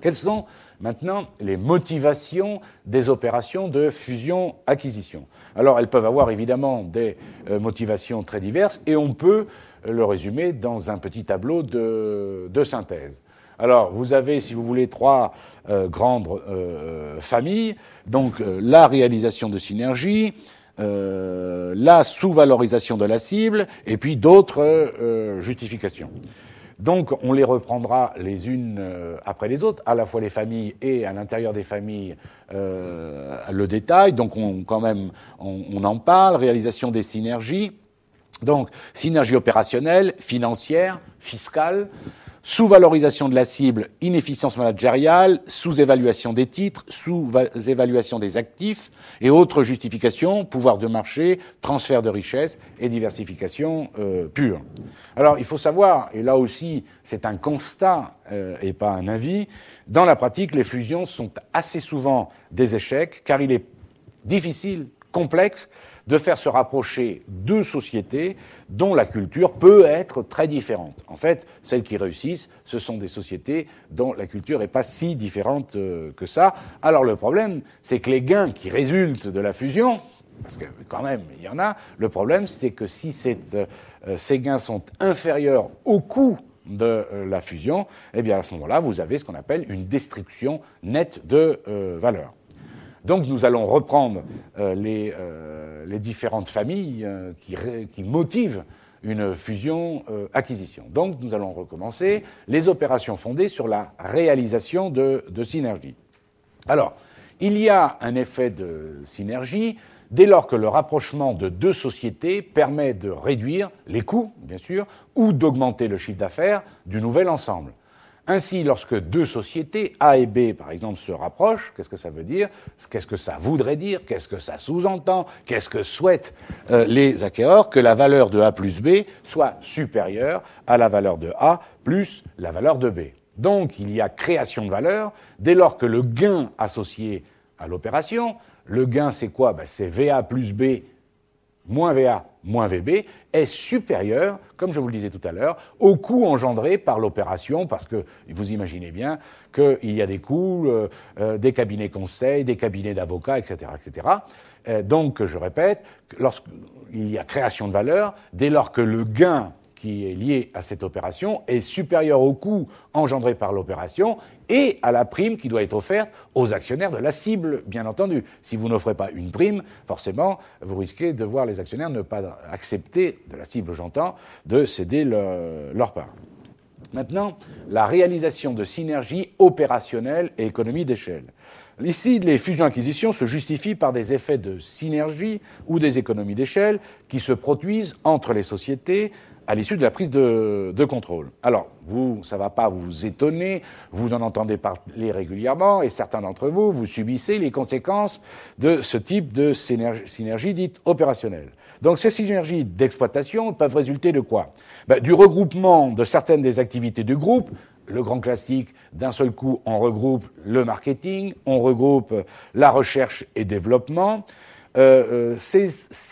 Quelles sont maintenant les motivations des opérations de fusion-acquisition Alors, elles peuvent avoir évidemment des euh, motivations très diverses et on peut euh, le résumer dans un petit tableau de, synthèse. Alors, vous avez, si vous voulez, trois euh, grandes familles. Donc, la réalisation de synergies, la sous-valorisation de la cible, et puis d'autres justifications. Donc on les reprendra les unes euh, après les autres, à la fois les familles et à l'intérieur des familles euh, le détail. Donc on, quand même on, on en parle, réalisation des synergies. Donc synergie opérationnelle, financière, fiscale. Sous-valorisation de la cible, inefficience managériale, sous-évaluation des titres, sous-évaluation des actifs et autres justifications, pouvoir de marché, transfert de richesse et diversification euh, pure. Alors il faut savoir, et là aussi c'est un constat euh, et pas un avis, dans la pratique les fusions sont assez souvent des échecs car il est difficile, complexe de faire se rapprocher deux sociétés dont la culture peut être très différente. En fait, celles qui réussissent, ce sont des sociétés dont la culture n'est pas si différente euh, que ça. Alors le problème, c'est que les gains qui résultent de la fusion, parce que quand même, il y en a, le problème, c'est que si euh, ces gains sont inférieurs au coût de euh, la fusion, eh bien à ce moment-là, vous avez ce qu'on appelle une destruction nette de valeur. Donc nous allons reprendre euh, euh, les, différentes familles euh, qui, motivent une fusion-acquisition. Donc nous allons recommencer les opérations fondées sur la réalisation de, de synergies. Alors, il y a un effet de synergie dès lors que le rapprochement de deux sociétés permet de réduire les coûts, bien sûr, ou d'augmenter le chiffre d'affaires du nouvel ensemble. Ainsi, lorsque deux sociétés, A et B par exemple, se rapprochent, qu'est-ce que ça veut dire Qu'est-ce que ça voudrait dire Qu'est-ce que ça sous-entend Qu'est-ce que souhaitent euh, les acquéreurs Que la valeur de A plus B soit supérieure à la valeur de A plus la valeur de B. Donc il y a création de valeur dès lors que le gain associé à l'opération, le gain c'est quoi ben, C'est VA plus B moins VA, moins VB, est supérieur, comme je vous le disais tout à l'heure, au coût engendré par l'opération, parce que vous imaginez bien qu'il y a des coûts euh, euh, des cabinets conseils, des cabinets d'avocats, etc. etc. Euh, donc, je répète, lorsqu'il y a création de valeur, dès lors que le gain qui est lié à cette opération est supérieur au coût engendré par l'opération et à la prime qui doit être offerte aux actionnaires de la cible, bien entendu. Si vous n'offrez pas une prime, forcément, vous risquez de voir les actionnaires ne pas accepter, de la cible j'entends, de céder leur part. Maintenant, la réalisation de synergies opérationnelles et économies d'échelle. Ici, les fusions-acquisitions se justifient par des effets de synergie ou des économies d'échelle qui se produisent entre les sociétés à l'issue de la prise de, contrôle. Alors, vous, ça ne va pas vous étonner, vous en entendez parler régulièrement, et certains d'entre vous, vous subissez les conséquences de ce type de synergie, dite opérationnelle. Donc ces synergies d'exploitation peuvent résulter de quoi ben, Du regroupement de certaines des activités du groupe, le grand classique, d'un seul coup on regroupe le marketing, on regroupe la recherche et développement, euh, euh, ces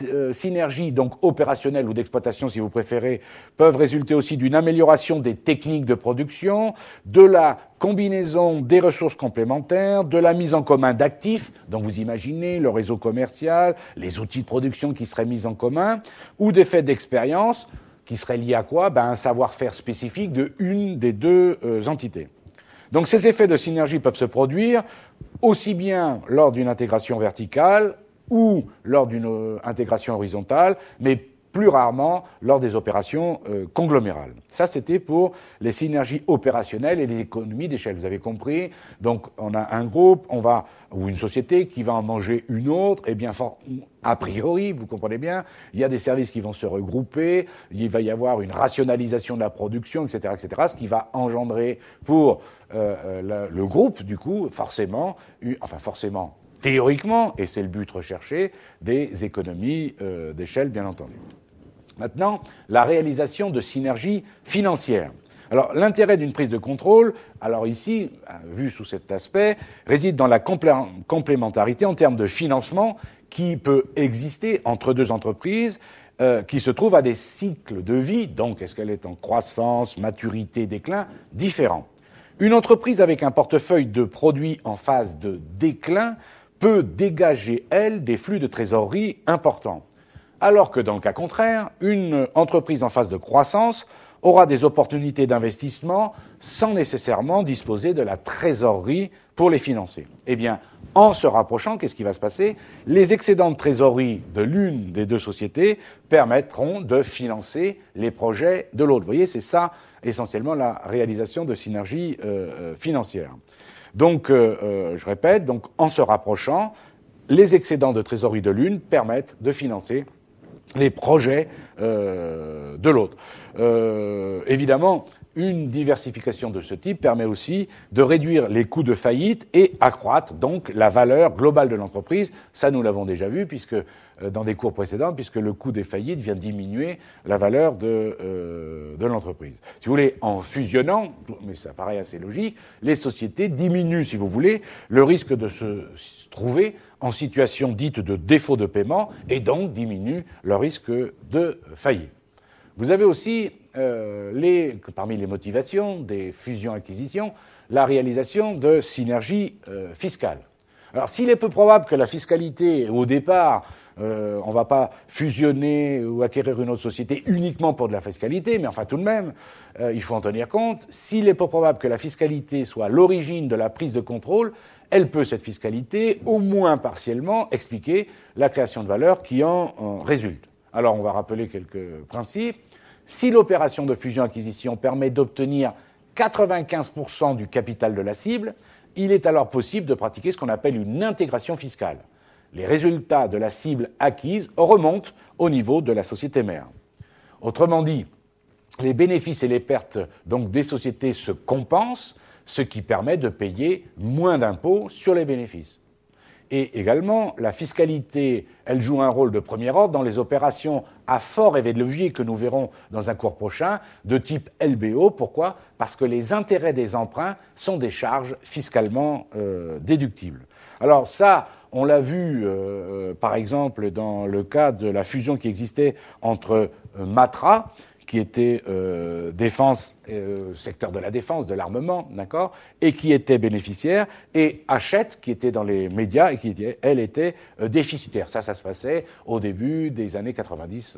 euh, synergies, donc opérationnelles ou d'exploitation si vous préférez, peuvent résulter aussi d'une amélioration des techniques de production, de la combinaison des ressources complémentaires, de la mise en commun d'actifs, dont vous imaginez le réseau commercial, les outils de production qui seraient mis en commun, ou des d'expérience qui seraient liés à quoi ben, Un savoir-faire spécifique de une des deux entités. Donc ces effets de synergie peuvent se produire aussi bien lors d'une intégration verticale ou lors d'une euh, intégration horizontale, mais plus rarement lors des opérations euh, conglomérales. Ça, c'était pour les synergies opérationnelles et les économies d'échelle. Vous avez compris. Donc, on a un groupe, on va ou une société qui va en manger une autre. Et bien, a priori, vous comprenez bien, il y a des services qui vont se regrouper. Il va y avoir une rationalisation de la production, etc., etc. Ce qui va engendrer pour euh, le, groupe, du coup, forcément, enfin forcément, théoriquement, et c'est le but recherché, des économies euh, d'échelle, bien entendu. Maintenant, la réalisation de synergies financières. Alors, l'intérêt d'une prise de contrôle, alors ici, euh, vu sous cet aspect, réside dans la complémentarité en termes de financement qui peut exister entre deux entreprises euh, qui se trouvent à des cycles de vie, donc est-ce qu'elle est en croissance, maturité, déclin, différents. Une entreprise avec un portefeuille de produits en phase de déclin peut dégager, elle, des flux de trésorerie importants. Alors que dans le cas contraire, une entreprise en phase de croissance aura des opportunités d'investissement sans nécessairement disposer de la trésorerie pour les financer. Eh bien, en se rapprochant, qu'est-ce qui va se passer Les excédents de trésorerie de l'une des deux sociétés permettront de financer les projets de l'autre. Vous voyez, c'est ça essentiellement la réalisation de synergies euh, euh, financières. Donc, euh, euh, je répète, donc en se rapprochant, les excédents de trésorerie de l'une permettent de financer les projets euh, de l'autre. évidemment, une diversification de ce type permet aussi de réduire les coûts de faillite et accroître donc la valeur globale de l'entreprise. Ça, nous l'avons déjà vu puisque euh, dans des cours précédents, puisque le coût des faillites vient diminuer la valeur euh, de, l'entreprise. Si vous voulez, en fusionnant, mais ça paraît assez logique, les sociétés diminuent, si vous voulez, le risque de se trouver en situation dite de défaut de paiement et donc diminuent le risque de faillite. Vous avez aussi euh, parmi les motivations des fusions-acquisitions, la réalisation de synergies euh, fiscales. Alors s'il est peu probable que la fiscalité, au départ, euh, on ne va pas fusionner ou acquérir une autre société uniquement pour de la fiscalité, mais enfin tout de même, il faut en tenir compte. S'il est peu probable que la fiscalité soit l'origine de la prise de contrôle, elle peut, cette fiscalité, au moins partiellement, expliquer la création de valeur qui en résulte. Alors on va rappeler quelques principes. Si l'opération de fusion-acquisition permet d'obtenir 95% du capital de la cible, il est alors possible de pratiquer ce qu'on appelle une intégration fiscale. Les résultats de la cible acquise remontent au niveau de la société mère. Autrement dit, les bénéfices et les pertes des sociétés se compensent, ce qui permet de payer moins d'impôts sur les bénéfices. Et également, la fiscalité, elle joue un rôle de premier ordre dans les opérations à fort effet de levier que nous verrons dans un cours prochain, de type LBO. Pourquoi Parce que les intérêts des emprunts sont des charges fiscalement euh, déductibles. Alors ça, on l'a vu euh, euh, par exemple dans le cas de la fusion qui existait entre Matra qui était euh, défense, euh, secteur de la défense, de l'armement, d'accord, et qui était bénéficiaire, et Hachette, qui était dans les médias et qui, elle, était euh, déficitaire. Ça, ça se passait au début des années 90,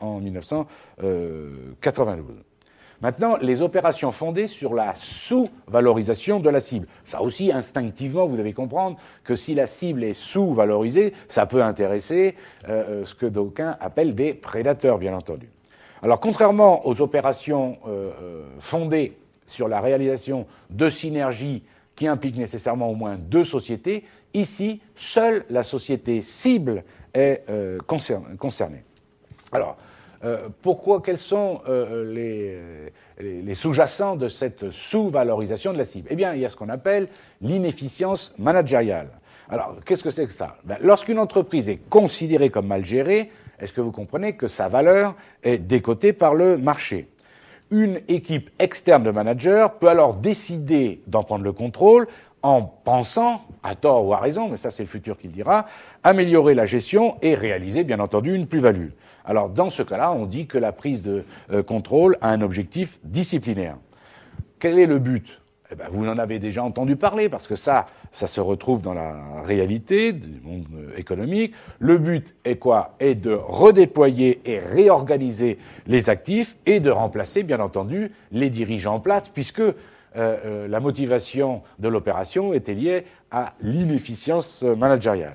en, en 1992. Maintenant, les opérations fondées sur la sous-valorisation de la cible. Ça aussi, instinctivement, vous devez comprendre que si la cible est sous-valorisée, ça peut intéresser ce que d'aucuns appellent des prédateurs, bien entendu. Alors, contrairement aux opérations euh, euh, fondées sur la réalisation de synergies qui impliquent nécessairement au moins deux sociétés, ici, seule la société cible est euh, concernée. Alors, pourquoi, quels sont les, sous-jacents de cette sous-valorisation de la cible Eh bien, il y a ce qu'on appelle l'inefficience managériale. Alors, qu'est-ce que c'est que ça ben, Lorsqu'une entreprise est considérée comme mal gérée, est-ce que vous comprenez que sa valeur est décotée par le marché Une équipe externe de managers peut alors décider d'en prendre le contrôle en pensant, à tort ou à raison, mais ça c'est le futur qui le dira, améliorer la gestion et réaliser bien entendu une plus-value. Alors dans ce cas-là, on dit que la prise de euh, contrôle a un objectif disciplinaire. Quel est le but eh ben, vous en avez déjà entendu parler, parce que ça, ça se retrouve dans la réalité du monde euh, économique. Le but est quoi Est de redéployer et réorganiser les actifs et de remplacer, bien entendu, les dirigeants en place, puisque euh, euh, la motivation de l'opération était liée à l'inefficience managériale.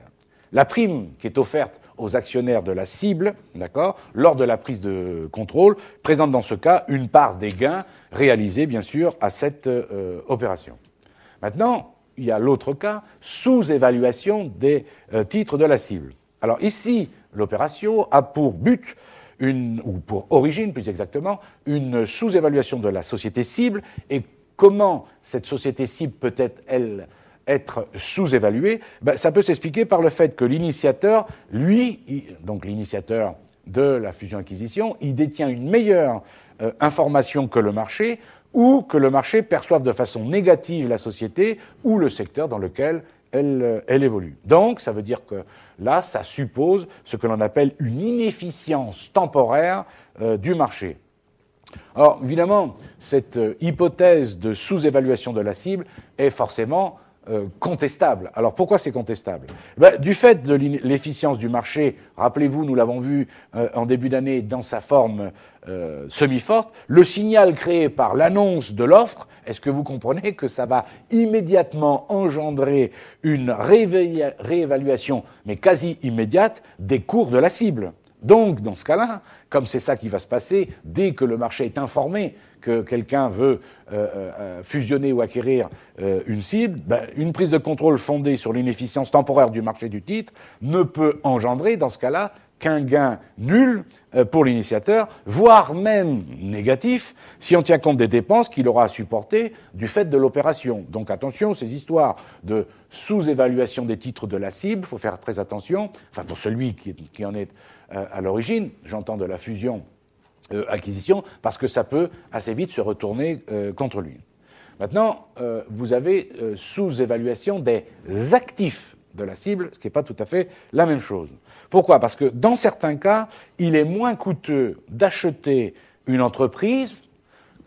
La prime qui est offerte aux actionnaires de la cible, d'accord, lors de la prise de contrôle, présente dans ce cas une part des gains réalisés, bien sûr, à cette euh, opération. Maintenant, il y a l'autre cas, sous-évaluation des euh, titres de la cible. Alors ici, l'opération a pour but ou pour origine plus exactement, une sous-évaluation de la société cible et comment cette société cible peut être, elle, être sous-évalué, ben, ça peut s'expliquer par le fait que l'initiateur, lui, donc l'initiateur de la fusion-acquisition, il détient une meilleure euh, information que le marché ou que le marché perçoive de façon négative la société ou le secteur dans lequel elle, euh, évolue. Donc, ça veut dire que là, ça suppose ce que l'on appelle une inefficience temporaire euh, du marché. Alors, évidemment, cette hypothèse de sous-évaluation de la cible est forcément euh, contestable. Alors pourquoi c'est contestable ben, Du fait de l'efficience du marché, rappelez-vous, nous l'avons vu euh, en début d'année dans sa forme euh, semi-forte, le signal créé par l'annonce de l'offre, est-ce que vous comprenez que ça va immédiatement engendrer une réévaluation, mais quasi immédiate, des cours de la cible donc, dans ce cas-là, comme c'est ça qui va se passer, dès que le marché est informé que quelqu'un veut euh, euh, fusionner ou acquérir euh, une cible, ben, une prise de contrôle fondée sur l'inefficience temporaire du marché du titre ne peut engendrer, dans ce cas-là, qu'un gain nul pour l'initiateur, voire même négatif, si on tient compte des dépenses qu'il aura à supporter du fait de l'opération. Donc attention, ces histoires de sous-évaluation des titres de la cible, il faut faire très attention, enfin pour celui qui en est à l'origine, j'entends de la fusion euh, acquisition, parce que ça peut assez vite se retourner euh, contre lui. Maintenant, euh, vous avez sous-évaluation des actifs de la cible, ce qui n'est pas tout à fait la même chose. Pourquoi Parce que dans certains cas, il est moins coûteux d'acheter une entreprise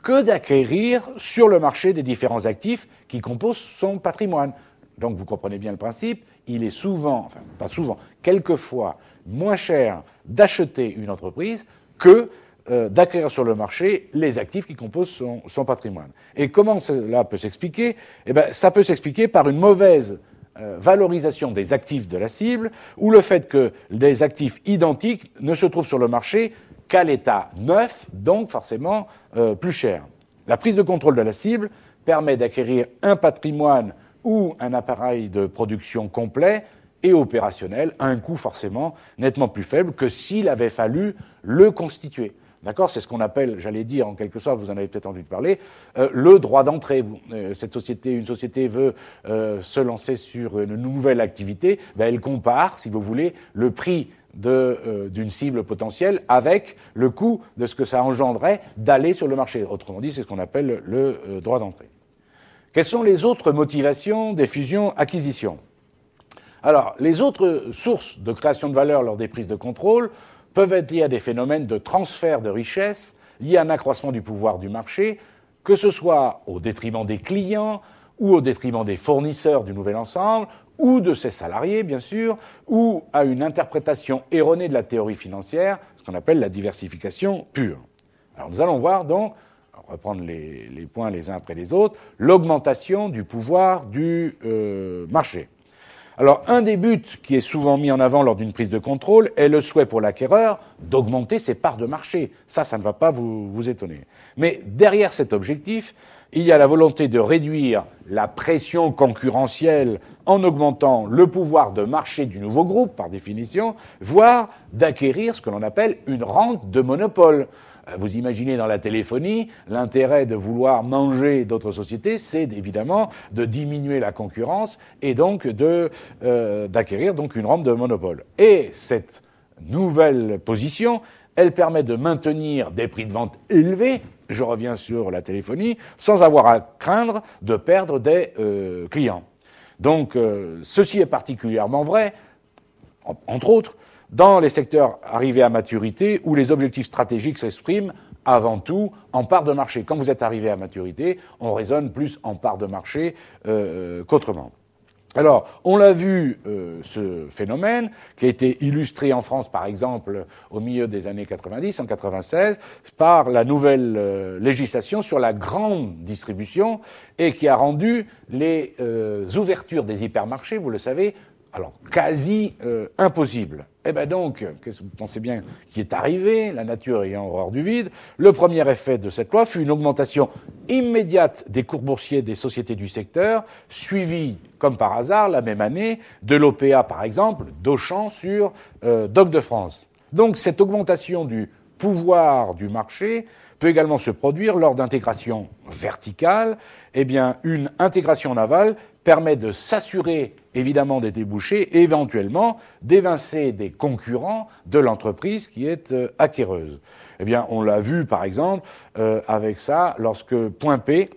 que d'acquérir sur le marché des différents actifs qui composent son patrimoine. Donc vous comprenez bien le principe, il est souvent, enfin pas souvent, quelquefois moins cher d'acheter une entreprise que euh, d'acquérir sur le marché les actifs qui composent son, patrimoine. Et comment cela peut s'expliquer Eh ben, ça peut s'expliquer par une mauvaise euh, valorisation des actifs de la cible ou le fait que les actifs identiques ne se trouvent sur le marché qu'à l'état neuf, donc forcément euh, plus cher. La prise de contrôle de la cible permet d'acquérir un patrimoine ou un appareil de production complet et opérationnel à un coût forcément nettement plus faible que s'il avait fallu le constituer. D'accord C'est ce qu'on appelle, j'allais dire en quelque sorte, vous en avez peut-être entendu parler, euh, le droit d'entrée. Euh, cette société, une société veut euh, se lancer sur une nouvelle activité, ben, elle compare, si vous voulez, le prix d'une cible potentielle avec le coût de ce que ça engendrait d'aller sur le marché. Autrement dit, c'est ce qu'on appelle le droit d'entrée. Quelles sont les autres motivations des fusions acquisitions Alors, les autres sources de création de valeur lors des prises de contrôle peuvent être liés à des phénomènes de transfert de richesses liés à un accroissement du pouvoir du marché, que ce soit au détriment des clients ou au détriment des fournisseurs du nouvel ensemble, ou de ses salariés, bien sûr, ou à une interprétation erronée de la théorie financière, ce qu'on appelle la diversification pure. Alors nous allons voir donc, reprendre les, points les uns après les autres, l'augmentation du pouvoir du euh, marché. Alors, un des buts qui est souvent mis en avant lors d'une prise de contrôle est le souhait pour l'acquéreur d'augmenter ses parts de marché. Ça, ça ne va pas vous, vous étonner. Mais derrière cet objectif, il y a la volonté de réduire la pression concurrentielle en augmentant le pouvoir de marché du nouveau groupe, par définition, voire d'acquérir ce que l'on appelle une rente de monopole. Euh, vous imaginez dans la téléphonie, l'intérêt de vouloir manger d'autres sociétés, c'est évidemment de diminuer la concurrence et donc euh, d'acquérir donc une rampe de monopole. Et cette nouvelle position, elle permet de maintenir des prix de vente élevés, je reviens sur la téléphonie, sans avoir à craindre de perdre des euh, clients. Donc ceci est particulièrement vrai, entre autres, dans les secteurs arrivés à maturité où les objectifs stratégiques s'expriment avant tout en part de marché. Quand vous êtes arrivé à maturité, on raisonne plus en part de marché euh, qu'autrement. Alors, on l'a vu, euh, ce phénomène, qui a été illustré en France, par exemple, au milieu des années 90, en 96, par la nouvelle euh, législation sur la grande distribution, et qui a rendu les ouvertures des hypermarchés, vous le savez, alors quasi euh, impossible. Eh bien donc, qu'est-ce vous pensez bien qui est arrivé, la nature ayant horreur du vide Le premier effet de cette loi fut une augmentation immédiate des cours boursiers des sociétés du secteur, suivie, comme par hasard, la même année, de l'OPA, par exemple, d'Auchan sur euh, Doc de France. Donc cette augmentation du pouvoir du marché peut également se produire lors d'intégrations verticales, eh bien une intégration navale permet de s'assurer évidemment des débouchés et éventuellement d'évincer des concurrents de l'entreprise qui est euh, acquéreuse. Eh bien, on l'a vu par exemple euh, avec ça lorsque Point P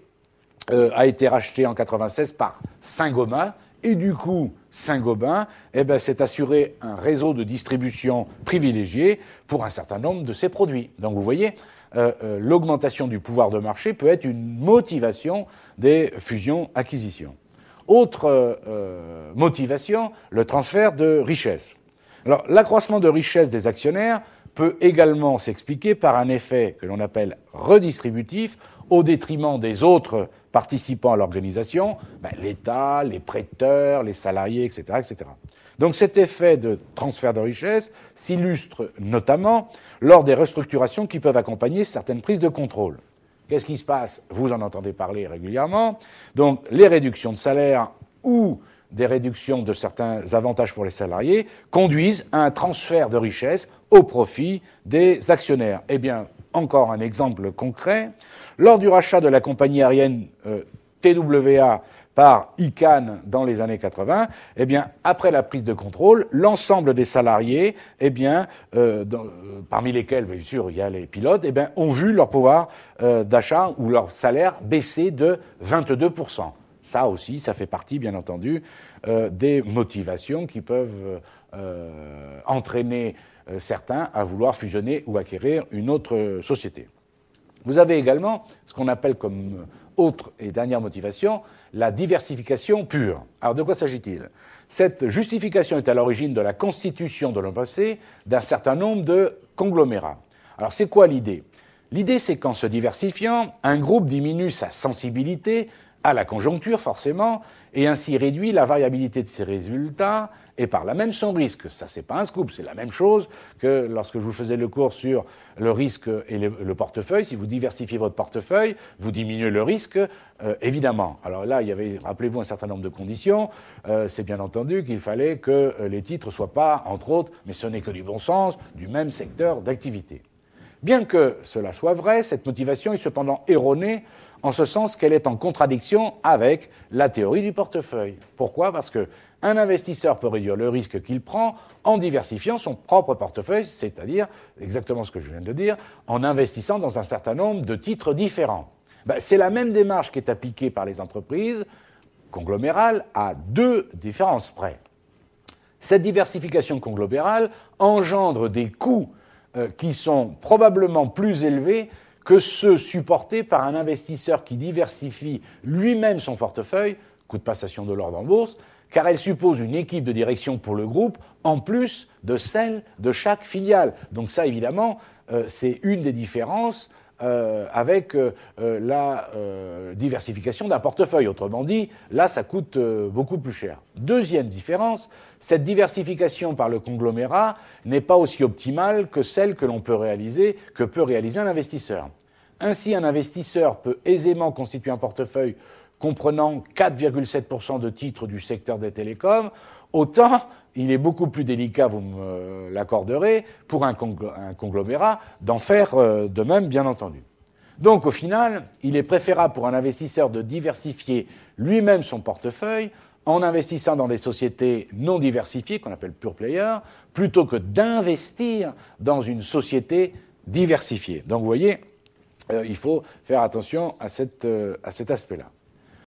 euh, a été racheté en 96 par Saint-Gobain et du coup Saint-Gobain eh ben, s'est assuré un réseau de distribution privilégié pour un certain nombre de ses produits. Donc vous voyez, l'augmentation du pouvoir de marché peut être une motivation des fusions-acquisitions. Autre euh, motivation, le transfert de richesse. Alors, l'accroissement de richesse des actionnaires peut également s'expliquer par un effet que l'on appelle redistributif au détriment des autres participants à l'organisation, ben, l'État, les prêteurs, les salariés, etc., etc. Donc cet effet de transfert de richesse s'illustre notamment lors des restructurations qui peuvent accompagner certaines prises de contrôle. Qu'est-ce qui se passe Vous en entendez parler régulièrement. Donc les réductions de salaire ou des réductions de certains avantages pour les salariés conduisent à un transfert de richesse au profit des actionnaires. Eh bien, encore un exemple concret. Lors du rachat de la compagnie aérienne euh, TWA par ICANN dans les années 80, eh bien, après la prise de contrôle, l'ensemble des salariés, eh bien, euh, euh, parmi lesquels, bien sûr, il y a les pilotes, eh bien, ont vu leur pouvoir euh, d'achat ou leur salaire baisser de 22%. Ça aussi, ça fait partie, bien entendu, des motivations qui peuvent entraîner certains à vouloir fusionner ou acquérir une autre société. Vous avez également ce qu'on appelle comme autre et dernière motivation, la diversification pure. Alors de quoi s'agit-il Cette justification est à l'origine de la constitution de l'an passé d'un certain nombre de conglomérats. Alors c'est quoi l'idée L'idée c'est qu'en se diversifiant, un groupe diminue sa sensibilité à la conjoncture forcément, et ainsi réduit la variabilité de ses résultats, et par la même son risque. Ça, c'est pas un scoop, c'est la même chose que lorsque je vous faisais le cours sur le risque et le, portefeuille. Si vous diversifiez votre portefeuille, vous diminuez le risque, euh, évidemment. Alors là, il y avait, rappelez-vous, un certain nombre de conditions. Euh, c'est bien entendu qu'il fallait que euh, les titres soient pas, entre autres, mais ce n'est que du bon sens, du même secteur d'activité. Bien que cela soit vrai, cette motivation est cependant erronée en ce sens qu'elle est en contradiction avec la théorie du portefeuille. Pourquoi Parce qu'un investisseur peut réduire le risque qu'il prend en diversifiant son propre portefeuille, c'est-à-dire exactement ce que je viens de dire, en investissant dans un certain nombre de titres différents. Ben, c'est la même démarche qui est appliquée par les entreprises conglomérales à deux différences près. Cette diversification conglomérale engendre des coûts euh, qui sont probablement plus élevés que ceux supportés par un investisseur qui diversifie lui-même son portefeuille, coût de passation de l'ordre en bourse, car elle suppose une équipe de direction pour le groupe, en plus de celle de chaque filiale. Donc ça, évidemment, euh, c'est une des différences euh, avec euh, euh, la diversification d'un portefeuille. Autrement dit, là, ça coûte beaucoup plus cher. Deuxième différence, cette diversification par le conglomérat n'est pas aussi optimale que celle que l'on peut réaliser, que peut réaliser un investisseur. Ainsi, un investisseur peut aisément constituer un portefeuille comprenant 4,7% de titres du secteur des télécoms, autant il est beaucoup plus délicat, vous me l'accorderez, pour un, conglomérat d'en faire euh, de même, bien entendu. Donc au final, il est préférable pour un investisseur de diversifier lui-même son portefeuille en investissant dans des sociétés non diversifiées, qu'on appelle pure player, plutôt que d'investir dans une société diversifiée. Donc vous voyez, euh, il faut faire attention à, euh, à cet aspect-là.